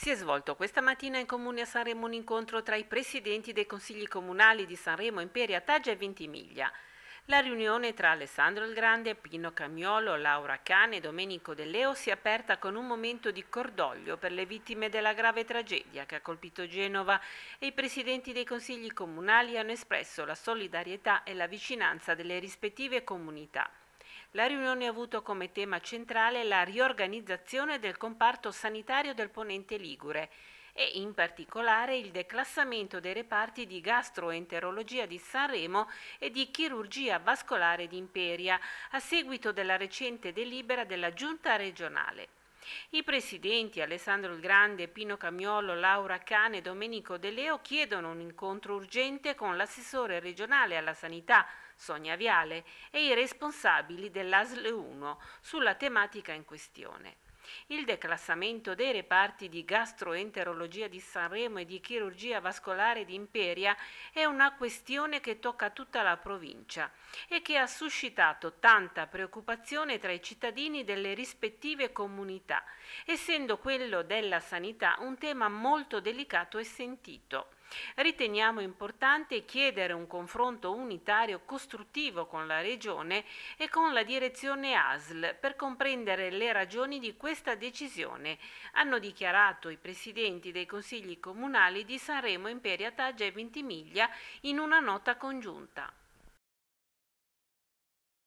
Si è svolto questa mattina in comune a Sanremo un incontro tra i presidenti dei consigli comunali di Sanremo, Imperia, Taggia e Ventimiglia. La riunione tra Alessandro il Grande, Pino Camiolo, Laura Cane e Domenico De Leo si è aperta con un momento di cordoglio per le vittime della grave tragedia che ha colpito Genova e i presidenti dei consigli comunali hanno espresso la solidarietà e la vicinanza delle rispettive comunità. La riunione ha avuto come tema centrale la riorganizzazione del comparto sanitario del Ponente Ligure e in particolare il declassamento dei reparti di gastroenterologia di Sanremo e di chirurgia vascolare di Imperia a seguito della recente delibera della Giunta regionale. I presidenti Alessandro il Grande, Pino Camiolo, Laura Cane e Domenico De Leo chiedono un incontro urgente con l'assessore regionale alla sanità Sonia Viale e i responsabili dell'ASL 1 sulla tematica in questione il declassamento dei reparti di gastroenterologia di Sanremo e di chirurgia vascolare di Imperia è una questione che tocca tutta la provincia e che ha suscitato tanta preoccupazione tra i cittadini delle rispettive comunità, essendo quello della sanità un tema molto delicato e sentito. Riteniamo importante chiedere un confronto unitario costruttivo con la Regione e con la direzione ASL per comprendere le ragioni di questa decisione, hanno dichiarato i presidenti dei consigli comunali di Sanremo, Imperia, Taggia e Ventimiglia in una nota congiunta.